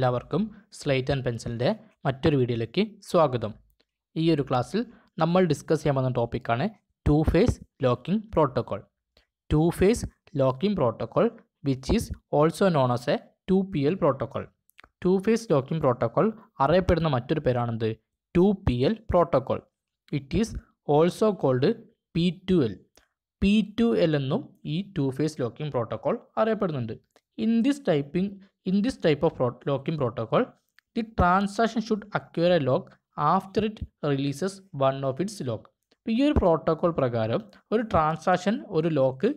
എല്ലാവർക്കും slate and പെൻസിലിൻ്റെ മറ്റൊരു വീഡിയോയിലേക്ക് സ്വാഗതം ഈ ഒരു ക്ലാസ്സിൽ നമ്മൾ ഡിസ്കസ് ചെയ്യാൻ പോകുന്ന ടോപ്പിക്കാണ് two phase locking protocol two phase locking protocol which is also known as a two P L protocol two phase locking protocol അറിയപ്പെടുന്ന മറ്റൊരു പേരാണെന്ത് two P L protocol it is also called P two L P two L എന്നും ഈ two phase locking protocol അറിയപ്പെടുന്നുണ്ട് in this typing in this type of locking protocol the transaction should acquire a lock after it releases one of its lock ഈ ഒരു protocol പ്രകാരം ഒരു transaction ഒരു lock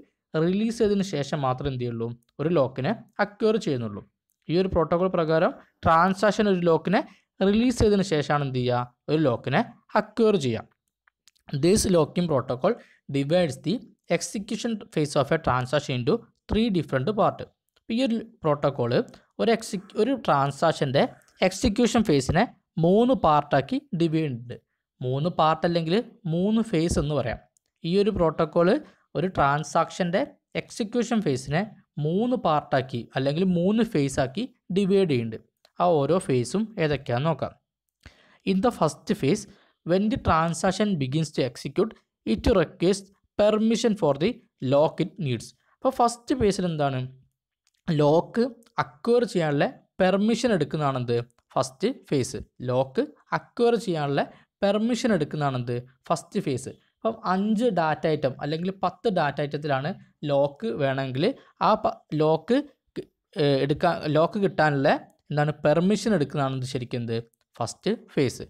release ചെയ്തതിന് ശേഷം മാത്രമേ എന്ത് ചെയ്യുള്ളൂ ഒരു ലോക്കിനെ അക്യൂർ ചെയ്യുന്നുള്ളൂ ഈ ഒരു പ്രോട്ടോകോൾ പ്രകാരം ട്രാൻസാക്ഷൻ ഒരു ലോക്കിനെ റിലീസ് ചെയ്തതിന് ശേഷമാണ് എന്ത് ചെയ്യുക ഒരു ലോക്കിനെ അക്യൂർ ചെയ്യുക this locking protocol divides the execution phase of a transaction into three different part ഈ ഒരു പ്രോട്ടോക്കോൾ ഒരു എക്സി ഒരു ട്രാൻസാക്ഷൻ്റെ എക്സിക്യൂഷൻ ഫേസിനെ മൂന്ന് പാർട്ടാക്കി ഡിവൈഡ് ഉണ്ട് മൂന്ന് പാർട്ട് അല്ലെങ്കിൽ മൂന്ന് ഫേസ് എന്ന് പറയാം ഈ ഒരു പ്രോട്ടോക്കോൾ ഒരു ട്രാൻസാക്ഷൻ്റെ എക്സിക്യൂഷൻ ഫേസിനെ മൂന്ന് പാർട്ടാക്കി അല്ലെങ്കിൽ മൂന്ന് ഫേസ് ആക്കി ഡിവൈഡ് ചെയ്യുന്നുണ്ട് ആ ഓരോ ഫേസും ഏതൊക്കെയാണെന്ന് നോക്കാം in the first phase when the transaction begins to execute it request permission for the lock it needs അപ്പോൾ ഫസ്റ്റ് പേസിൽ എന്താണ് ലോക്ക് അക്വയർ ചെയ്യാനുള്ള പെർമിഷൻ എടുക്കുന്നതാണെന്ത് ഫസ്റ്റ് ഫേസ് ലോക്ക് അക്വയർ ചെയ്യാനുള്ള പെർമിഷൻ എടുക്കുന്നതാണെന്ത് ഫസ്റ്റ് ഫേസ് അപ്പം അഞ്ച് ഡാറ്റ ഐറ്റം അല്ലെങ്കിൽ പത്ത് ഡാറ്റ ഐറ്റത്തിലാണ് ലോക്ക് വേണമെങ്കിൽ ആ ലോക്ക് എടുക്കാൻ ലോക്ക് കിട്ടാനുള്ള എന്താണ് പെർമിഷൻ എടുക്കുന്നതാണെന്ത് ശരിക്കും എന്ത് first phase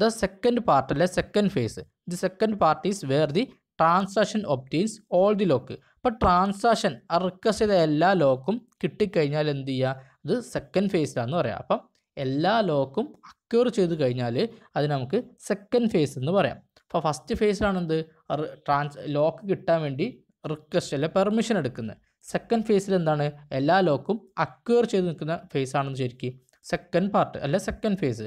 the second part second phase the second part is where the transaction obtains all the lock അപ്പോൾ ട്രാൻസാക്ഷൻ റിക്വസ്റ്റ് ചെയ്ത എല്ലാ ലോക്കും കിട്ടിക്കഴിഞ്ഞാൽ എന്ത് ചെയ്യുക അത് സെക്കൻഡ് ഫേസിലാണെന്ന് പറയാം അപ്പം എല്ലാ ലോക്കും അക്യൂർ ചെയ്ത് കഴിഞ്ഞാൽ അത് നമുക്ക് സെക്കൻഡ് ഫേസ് എന്ന് പറയാം അപ്പോൾ ഫസ്റ്റ് ഫേസിലാണെന്ത് ട്രാൻസ് ലോക്ക് കിട്ടാൻ വേണ്ടി റിക്വസ്റ്റ് അല്ലെ പെർമിഷൻ എടുക്കുന്നത് സെക്കൻഡ് ഫേസിൽ എന്താണ് എല്ലാ ലോക്കും അക്യൂർ ചെയ്ത് നിൽക്കുന്ന ഫേസ് ആണെന്ന് ശരിക്കും സെക്കൻഡ് പാർട്ട് അല്ലെ second phase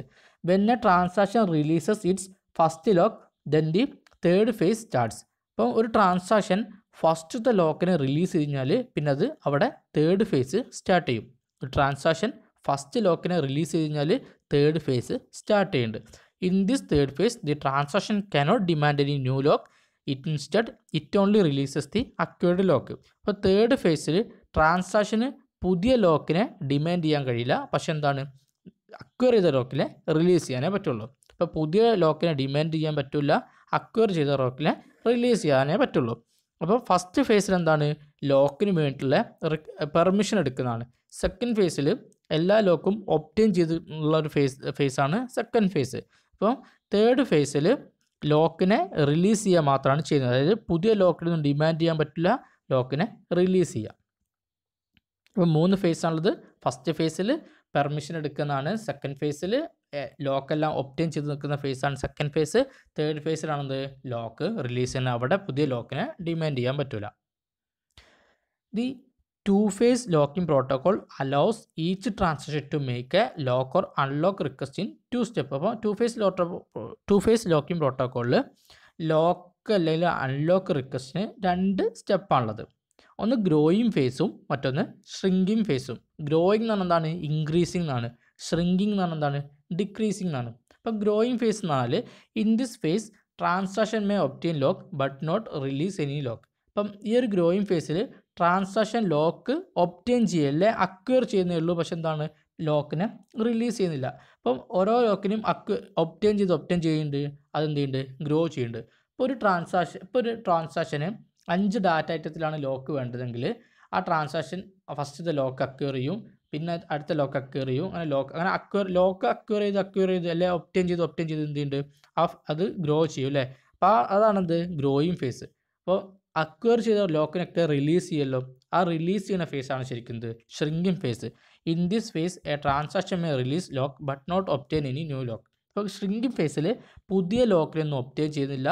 when the transaction releases its first lock then the third phase starts അപ്പം ഒരു ട്രാൻസാക്ഷൻ ഫസ്റ്റത്തെ ലോക്കിനെ റിലീസ് കഴിഞ്ഞാൽ പിന്നെ അത് അവിടെ തേർഡ് ഫേസ് സ്റ്റാർട്ട് ചെയ്യും ഒരു ട്രാൻസാക്ഷൻ ഫസ്റ്റ് ലോക്കിനെ റിലീസ് ചെയ്ത് കഴിഞ്ഞാൽ തേർഡ് ഫേസ് സ്റ്റാർട്ട് ചെയ്യുന്നുണ്ട് in this third phase the transaction cannot demand any new lock it instead it only releases the acquired lock അപ്പോൾ തേർഡ് ഫേസിൽ ട്രാൻസാക്ഷന് പുതിയ ലോക്കിനെ ഡിമാൻഡ് ചെയ്യാൻ കഴിയില്ല പക്ഷെ എന്താണ് അക്വയർ ചെയ്ത ലോക്കിനെ റിലീസ് ചെയ്യാനേ പറ്റുള്ളൂ അപ്പോൾ പുതിയ ലോക്കിനെ ഡിമാൻഡ് ചെയ്യാൻ പറ്റില്ല അക്വയർ ചെയ്ത ലോക്കിനെ റിലീസ് ചെയ്യാനേ പറ്റുള്ളൂ അപ്പോൾ ഫസ്റ്റ് ഫേസിൽ എന്താണ് ലോക്കിന് വേണ്ടിയിട്ടുള്ള പെർമിഷൻ എടുക്കുന്നതാണ് സെക്കൻഡ് ഫേസിൽ എല്ലാ ലോക്കും ഒപ്റ്റെയിൻ ചെയ്തിട്ടുള്ള ഒരു ഫേസ് ഫേസാണ് സെക്കൻഡ് ഫേസ് അപ്പോൾ തേർഡ് ഫേസിൽ ലോക്കിനെ റിലീസ് ചെയ്യുക മാത്രമാണ് ചെയ്യുന്നത് അതായത് പുതിയ ലോക്കിൽ നിന്നും ഡിമാൻഡ് ചെയ്യാൻ പറ്റില്ല ലോക്കിനെ റിലീസ് ചെയ്യുക അപ്പോൾ മൂന്ന് ഫേസാണുള്ളത് ഫസ്റ്റ് ഫേസിൽ പെർമിഷൻ എടുക്കുന്നതാണ് സെക്കൻഡ് ഫേസിൽ ലോക്കെല്ലാം ഒപ്റ്റൈൻ ചെയ്ത് നിൽക്കുന്ന ഫേസാണ് സെക്കൻഡ് ഫേസ് തേർഡ് ഫേസിലാണത് ലോക്ക് റിലീസ് ചെയ്യുന്ന അവിടെ പുതിയ ലോക്കിനെ ഡിമാൻഡ് ചെയ്യാൻ പറ്റില്ല the two phase locking protocol allows each transaction to make a lock or unlock request in two step അപ്പോൾ ടു ഫേസ് ലോട്ടോ ടു ഫേസ് ലോക്കിംഗ് പ്രോട്ടോകോളിൽ ലോക്ക് അല്ലെങ്കിൽ അൺലോക്ക് റിക്വസ്റ്റിന് രണ്ട് സ്റ്റെപ്പാണുള്ളത് ഒന്ന് ഗ്രോയിങ് ഫേസും മറ്റൊന്ന് ഷ്രിങ്കിങ് ഫേസും ഗ്രോയിങ് എന്ന് പറഞ്ഞാൽ എന്താണ് ഇൻക്രീസിങ് എന്നാണ് ഷ്രിങ്കിങ് എന്ന് പറഞ്ഞാൽ എന്താണ് ഡിക്രീസിങ് എന്നാണ് അപ്പോൾ ഗ്രോയിങ് ഫേസ് എന്നാൽ in this phase transaction may obtain lock but not release any lock അപ്പം ഈ ഒരു ഗ്രോയിങ് ഫേസിൽ ട്രാൻസാക്ഷൻ ലോക്ക് ഒപ്റ്റെയിൻ ചെയ്യല്ലേ അക്വയർ ചെയ്യുന്നേ ഉള്ളൂ പക്ഷെ എന്താണ് ലോക്കിനെ റിലീസ് ചെയ്യുന്നില്ല അപ്പം ഓരോ ലോക്കിനും അക്വ ഒപ്റ്റെയിൻ ചെയ്ത് ഒപ്റ്റെയിൻ ചെയ്യുന്നുണ്ട് അതെന്ത് ചെയ്യുന്നുണ്ട് ഗ്രോ ചെയ്യുന്നുണ്ട് ഇപ്പോൾ ഒരു ട്രാൻസാക്ഷൻ ഇപ്പോൾ ഒരു ട്രാൻസാക്ഷന് അഞ്ച് ഡാറ്റ ഐറ്റത്തിലാണ് ലോക്ക് വേണ്ടതെങ്കിൽ ആ ട്രാൻസാക്ഷൻ ഫസ്റ്റത്തെ ലോക്ക് അക്വയർ ചെയ്യും പിന്നെ അടുത്ത ലോക്ക് അക്വയർ ചെയ്യും അങ്ങനെ ലോക്ക് അങ്ങനെ അക്വയർ ലോക്ക് അക്വയർ ചെയ്ത് അക്വയർ ചെയ്ത് അല്ലെ ഒപ്റ്റെയിൻ ചെയ്ത് ഒപ്റ്റെയിൻ ചെയ്ത് എന്ത് ചെയ്യുന്നുണ്ട് ആ അത് ഗ്രോ ചെയ്യും അല്ലേ അപ്പോൾ അതാണെന്ത് ഗ്രോയിങ് ഫേസ് അപ്പോൾ അക്വയർ ചെയ്ത ലോക്കിനൊക്കെ റിലീസ് ചെയ്യല്ലോ ആ റിലീസ് ചെയ്യുന്ന ഫേസാണ് ശരിക്കും shrinking phase in this phase a transaction may release lock but not obtain any new lock അപ്പോൾ ഷ്രിങ്കിങ് ഫേസിൽ പുതിയ ലോക്കിനൊന്നും ഒപ്റ്റെയിൻ ചെയ്യുന്നില്ല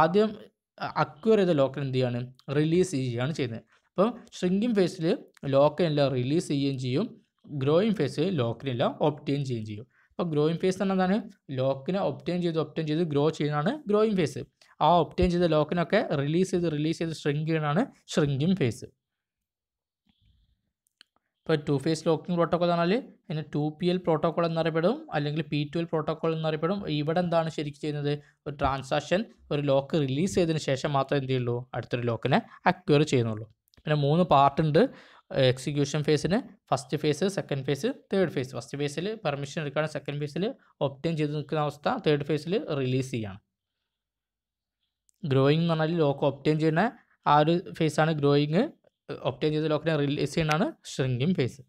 ആദ്യം അക്വയർ ചെയ്ത ലോക്കൽ എന്ത് ചെയ്യാണ് റിലീസ് ചെയ്യുകയാണ് ചെയ്യുന്നത് അപ്പോൾ ഷ്രിങ്കിങ് ഫേസിൽ ലോക്കനെല്ലാം റിലീസ് ചെയ്യുകയും ചെയ്യും ഗ്രോയിങ് ഫേസിൽ ലോക്കനെല്ലാം ഒപ്റ്റെയിൻ ചെയ്യുകയും ചെയ്യും അപ്പോൾ ഗ്രോയിങ് ഫേസ് എന്ന് എന്താണ് ലോക്കിനെ ഒപ്റ്റെയിൻ ചെയ്ത് ഒപ്റ്റെയിൻ ചെയ്ത് ഗ്രോ ചെയ്യുന്നതാണ് ഗ്രോയിങ് ഫേസ് ആ ഒപ്റ്റെയിൻ ചെയ്ത ലോക്കിനൊക്കെ റിലീസ് ചെയ്ത് റിലീസ് ചെയ്ത് ഷ്രിങ്ക് ചെയ്യണതാണ് ഷ്രിങ്കിങ് ഫേസ് ഇപ്പോൾ ടു ഫേസ് ലോക്കിംഗ് പ്രോട്ടോക്കോൾ എന്ന് പറഞ്ഞാൽ അതിന് ടു പി എൽ പ്രോട്ടോക്കോൾ എന്നറിയപ്പെടും അല്ലെങ്കിൽ പി ടു എൽ പ്രോട്ടോക്കോൾ എന്നറിയപ്പെടും ഇവിടെ എന്താണ് ശരിക്കും ചെയ്യുന്നത് ഒരു ട്രാൻസാക്ഷൻ ഒരു ലോക്ക് റിലീസ് ചെയ്തതിന് ശേഷം മാത്രമേ എന്ത് ചെയ്യുള്ളൂ അടുത്തൊരു ലോക്കിനെ അക്വയർ ചെയ്യുന്നുള്ളൂ പിന്നെ മൂന്ന് പാർട്ടുണ്ട് എക്സിക്യൂഷൻ ഫേസിന് first phase second phase third phase first ഫേസിൽ പെർമിഷൻ എടുക്കുകയാണ് സെക്കൻഡ് ഫേസിൽ ഒപ്റ്റൈൻ ചെയ്ത് നിൽക്കുന്ന അവസ്ഥ തേർഡ് ഫേസിൽ റിലീസ് ചെയ്യുകയാണ് ഗ്രോയിങ് എന്ന് പറഞ്ഞാൽ ലോക്ക് ഒപ്റ്റൈൻ ചെയ്യുന്ന ആ ഒരു ഫേസാണ് ഗ്രോയിങ് ഒപ്റ്റൈൻ ചെയ്ത ലോക്കിനെ റിലീസ് ആണ് ഷ്രിങ്കിങ് ഫേസ്